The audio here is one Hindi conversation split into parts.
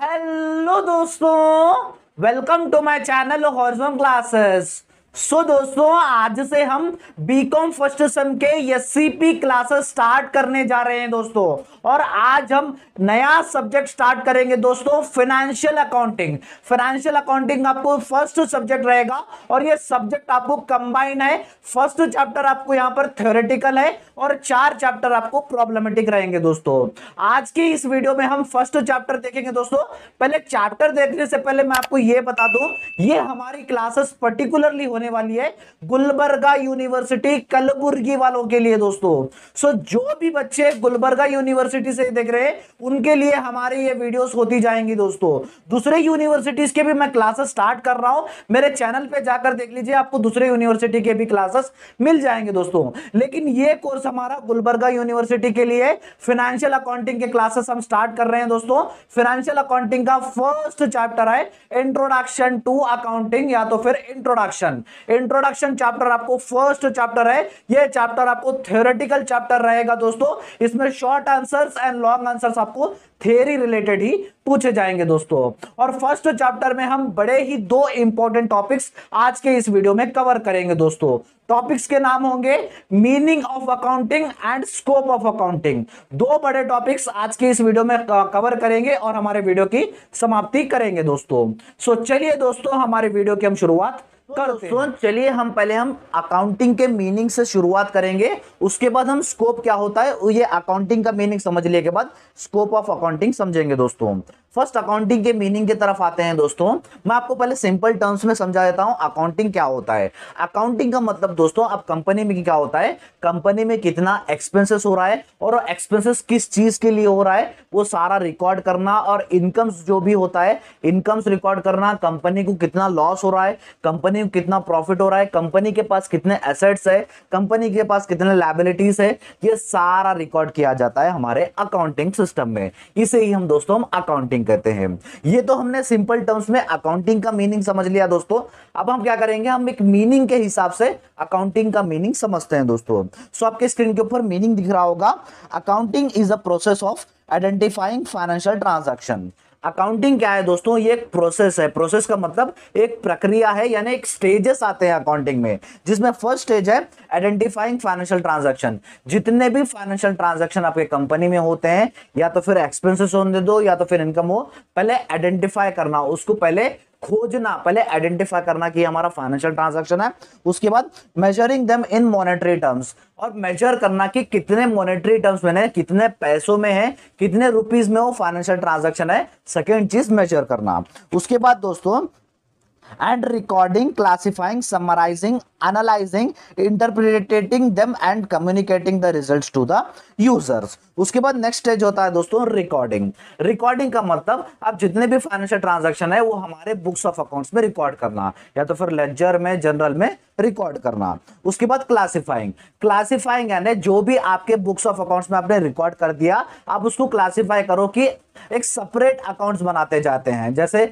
हेलो दोस्तों welcome to my channel Horizon classes so so, दोस्तों आज से हम बीकॉम फर्स्ट सेम के एस क्लासेस स्टार्ट करने जा रहे हैं दोस्तों और आज हम नया सब्जेक्ट स्टार्ट करेंगे दोस्तों फाइनेंशियल अकाउंटिंग फाइनेंशियल अकाउंटिंग आपको फर्स्ट सब्जेक्ट रहेगा और ये सब्जेक्ट आपको कंबाइन है फर्स्ट चैप्टर आपको यहाँ पर थ्योरेटिकल है और चार चैप्टर आपको प्रॉब्लमेटिक रहेंगे दोस्तों आज की इस वीडियो में हम फर्स्ट चैप्टर देखेंगे दोस्तों पहले चैप्टर देखने से पहले मैं आपको ये बता दू ये हमारी क्लासेस पर्टिकुलरली होने वाली है गुलबर्गा यूनिवर्सिटी कलबुर्गी वालों के लिए दोस्तों सो जो भी बच्चे गुलबर्गा यूनिवर्सिटी से देख रहे हैं उनके लिए हमारे ये वीडियोस होती जाएंगी दोस्तों दूसरे यूनिवर्सिटीज के भी मैं क्लासेस स्टार्ट कर रहा हूं मेरे चैनल पर जाकर देख लीजिए आपको दूसरे यूनिवर्सिटी के भी क्लासेस मिल जाएंगे दोस्तों लेकिन ये कोर्स हमारा गुलबर्गा यूनिवर्सिटी के लिए फाइनेंशियल अकाउंटिंग के क्लासेस हम स्टार्ट कर रहे हैं दोस्तों फाइनेंशियल अकाउंटिंग का फर्स्ट चैप्टर है इंट्रोडक्शन टू अकाउंटिंग या तो फिर इंट्रोडक्शन इंट्रोडक्शन चैप्टर आपको फर्स्ट चैप्टर है ये चैप्टर आपको थियोरेटिकल चैप्टर रहेगा दोस्तों इसमें short answers and long answers आपको थेरी रिलेटेड ही पूछे जाएंगे दोस्तों और फर्स्ट चैप्टर में हम बड़े ही दो इंपॉर्टेंट टॉपिक्स आज के इस वीडियो में कवर करेंगे दोस्तों टॉपिक्स के नाम होंगे meaning of accounting and scope of accounting दो बड़े टॉपिक्स आज के इस वीडियो में कवर करेंगे और हमारे वीडियो की समाप्ति करेंगे दोस्तों सो so, चलिए दोस्तों हमारे वीडियो की हम शुरुआत करते तो चलिए हम पहले हम अकाउंटिंग के मीनिंग से शुरुआत करेंगे उसके बाद हम स्कोप क्या होता है ये अकाउंटिंग का मीनिंग समझ लिए के बाद स्कोप ऑफ अकाउंटिंग समझेंगे दोस्तों हम फर्स्ट अकाउंटिंग के मीनिंग की तरफ आते हैं दोस्तों मैं आपको पहले सिंपल टर्म्स में समझा देता हूं अकाउंटिंग क्या होता है अकाउंटिंग का मतलब दोस्तों आप कंपनी में क्या होता है कंपनी में कितना एक्सपेंसेस हो रहा है और एक्सपेंसेस किस चीज के लिए हो रहा है वो सारा रिकॉर्ड करना और इनकम्स जो भी होता है इनकम्स रिकॉर्ड करना कंपनी को कितना लॉस हो रहा है कंपनी को कितना प्रॉफिट हो रहा है कंपनी के पास कितने एसेट्स है कंपनी के पास कितने लाइबिलिटीज है ये सारा रिकॉर्ड किया जाता है हमारे अकाउंटिंग सिस्टम में इसे ही हम दोस्तों हम अकाउंटिंग अकाउंटिंग कहते हैं ये तो हमने सिंपल टर्म्स में अकाउंटिंग का मीनिंग समझ लिया दोस्तों अब हम क्या करेंगे हम एक मीनिंग के हिसाब से अकाउंटिंग का मीनिंग समझते हैं दोस्तों सो आपके स्क्रीन के ऊपर मीनिंग दिख रहा होगा accounting is a process of identifying financial transaction accounting क्या है दोस्तों ये एक प्रोसेस है प्रोसेस का मतलब एक प्रक्रिया है यानी एक स्टेजेस आते हैं अकाउंटिंग में जिसमें फर्स्ट स्टेज है आइडेंटिफाइंग फाइनेंशियल ट्रांजेक्शन जितने भी फाइनेंशियल ट्रांजेक्शन आपके कंपनी में होते हैं या तो फिर एक्सपेंसेस होने दो या तो फिर इनकम हो पहले आइडेंटिफाई करना उसको पहले खोजना पहले आइडेंटिफाई करना कि हमारा फाइनेंशियल ट्रांजैक्शन है उसके बाद measuring them in monetary terms और मेजर करना कि कितने मॉनेटरी टर्म्स में है कितने पैसों में है कितने रुपीस में वो फाइनेंशियल ट्रांजैक्शन है सेकेंड चीज मेजर करना उसके बाद दोस्तों and recording classifying summarising analysing interpreting them and communicating the results to the users उसके बाद नेक्स्ट स्टेज होता है दोस्तों रिकॉर्डिंग रिकॉर्डिंग का मतलब आप जितने भी फाइनेंशियल ट्रांजेक्शन है वो हमारे बुक्स ऑफ अकाउंट्स में रिकॉर्ड करना या तो फिर लेजर में जनरल में रिकॉर्ड करना उसके बाद क्लासिफाइंग क्लासिफाइंग यानी जो भी आपके बुक्स ऑफ अकाउंट्स में आपने रिकॉर्ड कर दिया आप उसको क्लासिफाई करो कि एक सेपरेट अकाउंट्स बनाते जाते हैं जैसे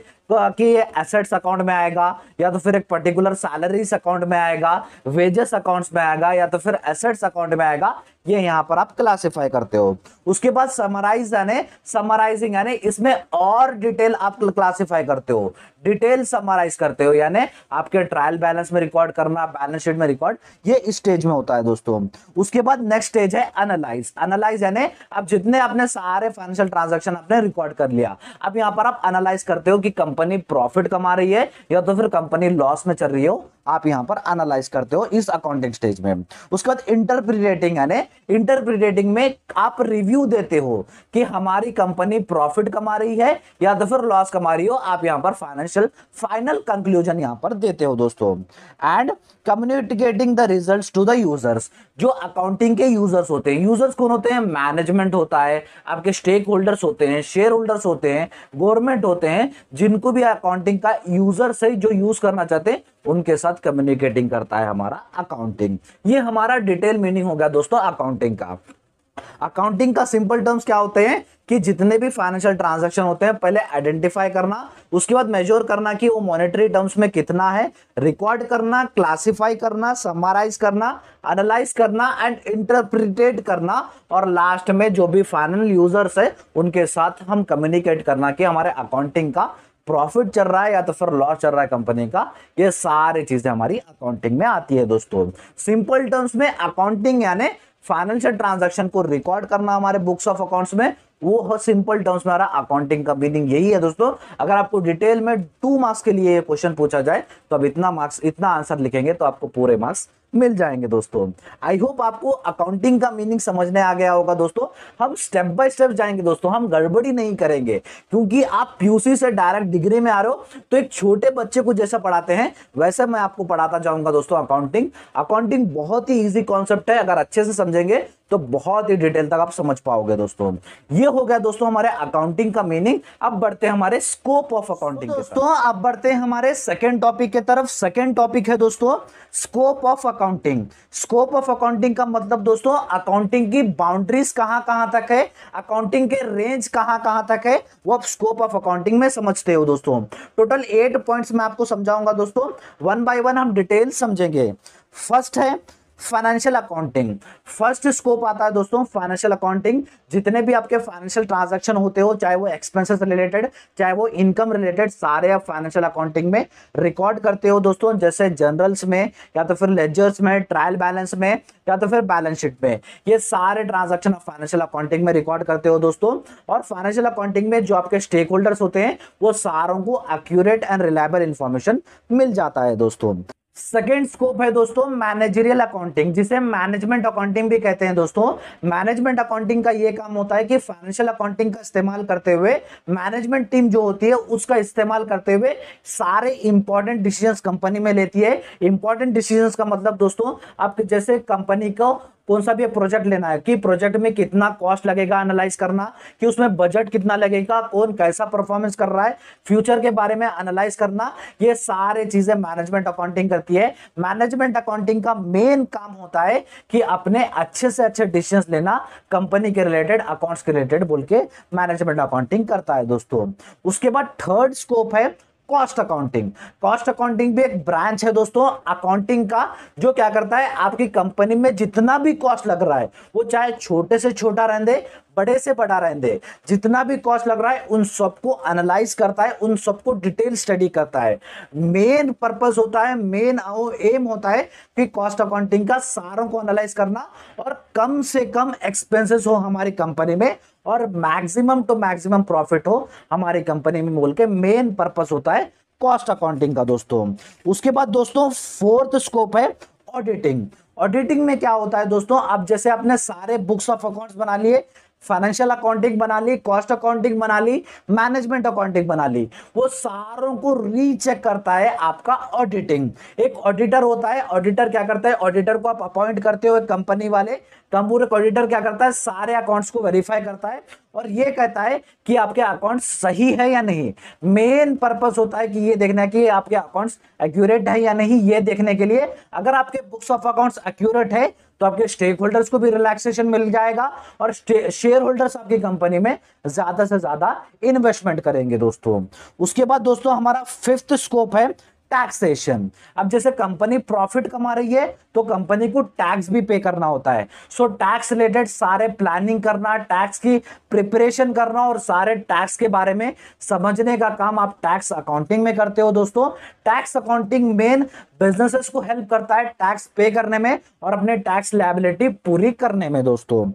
कि एसेट्स अकाउंट में आएगा या तो फिर एक पर्टिकुलर सैलरीज अकाउंट में आएगा वेजेस अकाउंट्स में आएगा या तो फिर एसेट्स अकाउंट में आएगा ये यहाँ पर आप क्लासिफाई करते हो उसके बाद समराइज यानी समराइजिंग यानी इसमें और डिटेल आप क्लासिफाई करते हो डिटेल समराइज करते हो यानी आपके ट्रायल बैलेंस में रिकॉर्ड करना बैलेंस शीट में रिकॉर्ड ये स्टेज में होता है दोस्तों उसके बाद नेक्स्ट स्टेज है एनालाइज एनालाइज यानी आप जितने अपने सारे फाइनेंशियल ट्रांजेक्शन आपने रिकॉर्ड कर लिया अब यहाँ पर आप एनालाइज करते हो कि कंपनी प्रॉफिट कमा रही है या तो फिर कंपनी लॉस में चल रही हो आप यहां पर एनालाइज करते हो इस अकाउंटिंग स्टेज में उसके बाद इंटरप्रिटेटिंग यानी इंटरप्रिटेटिंग में आप रिव्यू देते हो कि हमारी कंपनी प्रॉफिट कमा रही है या तो फिर लॉस कमा रही हो आप यहां पर फाइनेंशियल फाइनल कंक्लूजन यहां पर देते हो दोस्तों and communicating the result to the users जो अकाउंटिंग के यूजर्स होते हैं यूजर्स कौन होते हैं मैनेजमेंट होता है आपके स्टेक होल्डर्स होते हैं शेयर होल्डर्स होते हैं गवर्नमेंट होते हैं जिनको भी अकाउंटिंग का यूजर से जो यूज करना चाहते हैं उनके साथ कम्युनिकेटिंग करता है हमारा अकाउंटिंग ये हमारा डिटेल मीनिंग हो गया दोस्तों अकाउंटिंग का अकाउंटिंग का सिंपल टर्म्स क्या होते हैं कि जितने भी फाइनेंशियल ट्रांजैक्शन होते हैं पहले आइडेंटिफाई करना उसके बाद मेजर करना कि वो मॉनेटरी टर्म्स में कितना है रिकॉर्ड करना क्लासिफाई करना समराइज करना एनालाइज करना एंड इंटरप्रिटेट करना और लास्ट में जो भी फाइनल यूजर्स है उनके साथ हम कम्युनिकेट करना कि हमारे अकाउंटिंग का प्रॉफिट चल रहा है या तो फिर लॉस चल रहा है कंपनी का ये सारी चीजें हमारी अकाउंटिंग में आती है दोस्तों सिंपल टर्म्स में अकाउंटिंग यानी फाइनेंशियल ट्रांजैक्शन को रिकॉर्ड करना हमारे बुक्स ऑफ अकाउंट्स में वो है सिंपल टर्म्स में आ रहा अकाउंटिंग का मीनिंग यही है दोस्तों अगर आपको डिटेल में टू मार्क्स के लिए क्वेश्चन पूछा जाए तो अब इतना मार्क्स इतना आंसर लिखेंगे तो आपको पूरे मार्क्स मिल जाएंगे दोस्तों आई होप आपको अकाउंटिंग का मीनिंग समझने आ गया होगा दोस्तों हम स्टेप बाय स्टेप जाएंगे दोस्तों हम गड़बड़ी नहीं करेंगे क्योंकि आप पीयूसी से डायरेक्ट डिग्री में आ रहे हो तो एक छोटे बच्चे को जैसा पढ़ाते हैं वैसे मैं आपको पढ़ाता जाऊंगा दोस्तों अकाउंटिंग अकाउंटिंग बहुत ही ईजी कॉन्सेप्ट है अगर अच्छे से समझेंगे तो बहुत ही डिटेल तक आप समझ पाओगे दोस्तों ये हो गया दोस्तों हमारे अकाउंटिंग का मीनिंग अब बढ़ते हैं हमारे स्कोप ऑफ अकाउंटिंग दोस्तों अब बढ़ते हैं हमारे सेकेंड टॉपिक के तरफ सेकेंड टॉपिक है दोस्तों scope of accounting scope of accounting का मतलब दोस्तों अकाउंटिंग की बाउंड्रीज कहां कहां तक है अकाउंटिंग के रेंज कहां कहां तक है वो आप स्कोप ऑफ अकाउंटिंग में समझते हो दोस्तों टोटल एट पॉइंट्स में आपको समझाऊंगा दोस्तों वन बाय वन हम डिटेल समझेंगे फर्स्ट है फाइनेंशियल अकाउंटिंग फर्स्ट स्कोप आता है दोस्तों फाइनेंशियल अकाउंटिंग जितने भी आपके फाइनेंशियल ट्रांजैक्शन होते हो चाहे वो एक्सपेंसेस रिलेटेड चाहे वो इनकम रिलेटेड सारे आप फाइनेंशियल अकाउंटिंग में रिकॉर्ड करते हो दोस्तों जैसे जनरल्स में या तो फिर लेजर्स में ट्रायल बैलेंस में या तो फिर बैलेंस शीट में ये सारे ट्रांजेक्शन आप फाइनेंशियल अकाउंटिंग में रिकॉर्ड करते हो दोस्तों और फाइनेंशियल अकाउंटिंग में जो आपके स्टेक होल्डर्स होते हैं वो सारों को एक्यूरेट एंड रिलायबल इंफॉर्मेशन मिल जाता है दोस्तों सेकेंड स्कोप है दोस्तों मैनेजरियल अकाउंटिंग जिसे मैनेजमेंट अकाउंटिंग भी कहते हैं दोस्तों मैनेजमेंट अकाउंटिंग का ये काम होता है कि फाइनेंशियल अकाउंटिंग का इस्तेमाल करते हुए मैनेजमेंट टीम जो होती है उसका इस्तेमाल करते हुए सारे इंपॉर्टेंट डिसीजन कंपनी में लेती है इंपॉर्टेंट डिसीजन का मतलब दोस्तों आप जैसे कंपनी को कौन सा भी प्रोजेक्ट लेना है कि प्रोजेक्ट में कितना कॉस्ट लगेगा एनालाइज करना कि उसमें बजट कितना लगेगा कौन कैसा परफॉर्मेंस कर रहा है फ्यूचर के बारे में एनालाइज करना ये सारे चीजें मैनेजमेंट अकाउंटिंग करती है मैनेजमेंट अकाउंटिंग का मेन काम होता है कि अपने अच्छे से अच्छे डिसीजन लेना कंपनी के रिलेटेड अकाउंट्स के रिलेटेड बोल के मैनेजमेंट अकाउंटिंग करता है दोस्तों उसके बाद थर्ड स्कोप है कॉस्ट अकाउंटिंग कॉस्ट अकाउंटिंग भी एक ब्रांच है दोस्तों अकाउंटिंग का जो क्या करता है आपकी कंपनी में जितना भी कॉस्ट लग रहा है वो चाहे छोटे से छोटा रहने दे बड़े से बड़ा रहने दे जितना भी कॉस्ट लग रहा है उन सबको एनालाइज करता है उन सबको डिटेल स्टडी करता है मेन पर्पज होता है मेन एम होता है कि कॉस्ट अकाउंटिंग का सारों को एनालाइज करना और कम से कम एक्सपेंसेस हो हमारी कंपनी में और मैक्सिमम तो मैक्सिमम प्रॉफिट हो हमारी कंपनी में बोल के मेन पर्पस होता है कॉस्ट अकाउंटिंग का दोस्तों उसके बाद दोस्तों फोर्थ स्कोप है ऑडिटिंग ऑडिटिंग में क्या होता है दोस्तों अब जैसे आपने सारे बुक्स ऑफ अकाउंट्स बना लिए फाइनेंशियल अकाउंटिंग बना ली कॉस्ट अकाउंटिंग बना ली मैनेजमेंट अकाउंटिंग बना ली वो सारों को रीचेक करता है आपका ऑडिटिंग एक ऑडिटर होता है ऑडिटर क्या करता है ऑडिटर को आप अपॉइंट करते हो कंपनी वाले कंपूर तो ऑडिटर क्या करता है सारे अकाउंट्स को वेरीफाई करता है और ये कहता है कि आपके अकाउंट सही है या नहीं मेन पर्पस होता है कि ये देखना है कि आपके अकाउंट्स एक्यूरेट है या नहीं ये देखने के लिए अगर आपके बुक्स ऑफ अकाउंट्स एक्यूरेट है तो आपके स्टेक होल्डर्स को भी रिलैक्सेशन मिल जाएगा और शेयर होल्डर्स आपकी कंपनी में ज्यादा से ज्यादा इन्वेस्टमेंट करेंगे दोस्तों उसके बाद दोस्तों हमारा फिफ्थ स्कोप है टैक्सेशन अब जैसे कंपनी प्रॉफिट कमा रही है तो कंपनी को टैक्स भी पे करना होता है सो टैक्स रिलेटेड सारे प्लानिंग करना टैक्स की प्रिपरेशन करना और सारे टैक्स के बारे में समझने का काम आप टैक्स अकाउंटिंग में करते हो दोस्तों टैक्स अकाउंटिंग मेन बिजनेसेस को हेल्प करता है टैक्स पे करने में और अपने टैक्स लाइबिलिटी पूरी करने में दोस्तों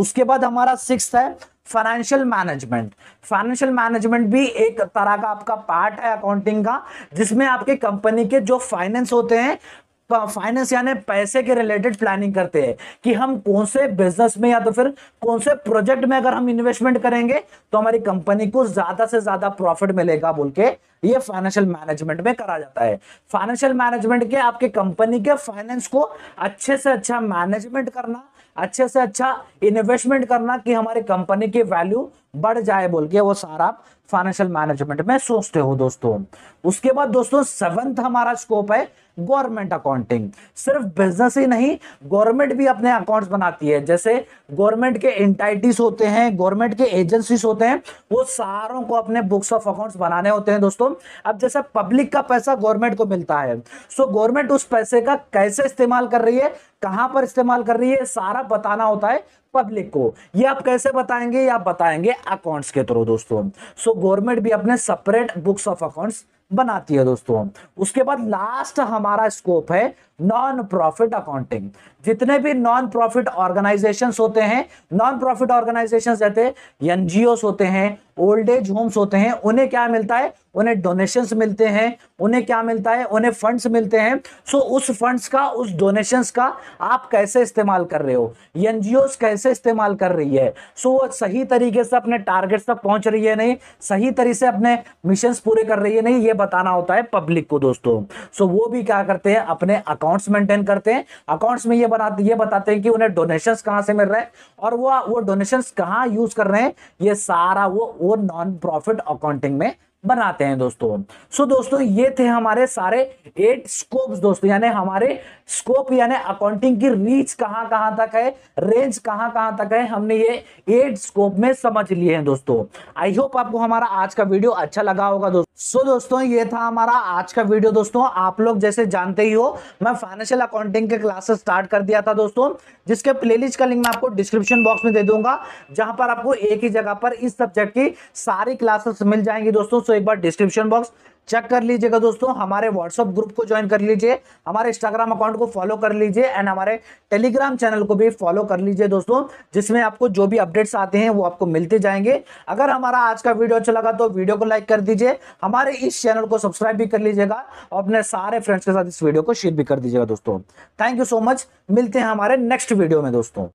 उसके बाद हमारा सिक्स है फाइनेंशियल मैनेजमेंट फाइनेंशियल मैनेजमेंट भी एक तरह का आपका पार्ट है अकाउंटिंग का जिसमें आपके कंपनी के जो फाइनेंस होते हैं फाइनेंस यानी पैसे के रिलेटेड प्लानिंग करते हैं कि हम कौन से बिजनेस में या तो फिर कौन से प्रोजेक्ट में अगर हम इन्वेस्टमेंट करेंगे तो हमारी कंपनी को ज्यादा से ज्यादा प्रॉफिट मिलेगा बोल के ये फाइनेंशियल मैनेजमेंट में करा जाता है फाइनेंशियल मैनेजमेंट के आपके कंपनी के फाइनेंस को अच्छे से अच्छा मैनेजमेंट करना अच्छे से अच्छा इन्वेस्टमेंट करना कि हमारी कंपनी की वैल्यू बढ़ जाए बोल के वो सारा आप फाइनेंशियल मैनेजमेंट में सोचते हो दोस्तों उसके बाद दोस्तों सेवंथ हमारा स्कोप है गवर्नमेंट अकाउंटिंग सिर्फ बिजनेस ही नहीं गवर्नमेंट भी अपने अकाउंट्स बनाती है जैसे गवर्नमेंट के इंटाइटीज होते हैं गवर्नमेंट के एजेंसीज होते हैं वो सारों को अपने बुक्स ऑफ अकाउंट्स बनाने होते हैं दोस्तों अब जैसे पब्लिक का पैसा गवर्नमेंट को मिलता है सो so, गवर्नमेंट उस पैसे का कैसे इस्तेमाल कर रही है कहां पर इस्तेमाल कर रही है सारा बताना होता है पब्लिक को ये आप कैसे बताएंगे या बताएंगे अकाउंट्स के थ्रू दोस्तों सो so, गवर्नमेंट भी अपने सेपरेट बुक्स ऑफ अकाउंट्स बनाती है दोस्तों उसके बाद लास्ट हमारा स्कोप है नॉन प्रॉफिट अकाउंटिंग जितने भी नॉन प्रॉफिट ऑर्गेनाइजेशंस होते हैं नॉन प्रॉफिट ऑर्गेनाइजेशंस रहते हैं एनजीओ होते हैं ओल्ड एज होम्स होते हैं उन्हें क्या मिलता है उन्हें डोनेशंस मिलते हैं उन्हें क्या मिलता है उन्हें फंड्स मिलते हैं सो so, उस फंड्स का उस डोनेशंस का आप कैसे इस्तेमाल कर रहे हो एनजीओ कैसे इस्तेमाल कर रही है सो so, वो सही तरीके से अपने टारगेट्स तक पहुंच रही है नहीं सही तरीके से अपने मिशन पूरे कर रही है नहीं ये बताना होता है पब्लिक को दोस्तों सो so, वो भी क्या करते हैं अपने अकाउंट अकाउंट्स मेंटेन करते हैं अकाउंट्स में ये बनाते ये बताते हैं कि उन्हें डोनेशन कहाँ से मिल रहे हैं और वो वो डोनेशन कहाँ यूज कर रहे हैं ये सारा वो वो नॉन प्रॉफिट अकाउंटिंग में बनाते हैं दोस्तों सो so, दोस्तों ये थे हमारे सारे एट स्कोप दोस्तों यानी हमारे स्कोप यानी अकाउंटिंग की रीच कहां कहां तक है रेंज कहां कहां तक है हमने ये एट स्कोप में समझ लिए हैं दोस्तों आई होप आपको हमारा आज का वीडियो अच्छा लगा होगा दोस्तों सो so, दोस्तों ये था हमारा आज का वीडियो दोस्तों आप लोग जैसे जानते ही हो मैं फाइनेंशियल अकाउंटिंग के क्लासेस स्टार्ट कर दिया था दोस्तों जिसके प्लेलिस्ट का लिंक मैं आपको डिस्क्रिप्शन बॉक्स में दे दूंगा जहां पर आपको एक ही जगह पर इस सब्जेक्ट की सारी क्लासेस मिल जाएंगी दोस्तों दोस्तों एक बार डिस्क्रिप्शन बॉक्स चेक कर लीजिएगा दोस्तों हमारे व्हाट्सअप ग्रुप को ज्वाइन कर लीजिए हमारे इंस्टाग्राम अकाउंट को फॉलो कर लीजिए एंड हमारे टेलीग्राम चैनल को भी फॉलो कर लीजिए दोस्तों जिसमें आपको जो भी अपडेट्स आते हैं वो आपको मिलते जाएंगे अगर हमारा आज का वीडियो अच्छा लगा तो वीडियो को लाइक कर दीजिए हमारे इस चैनल को सब्सक्राइब भी कर लीजिएगा और अपने सारे फ्रेंड्स के साथ इस वीडियो को शेयर भी कर दीजिएगा दोस्तों थैंक यू सो मच मिलते हैं हमारे नेक्स्ट वीडियो में दोस्तों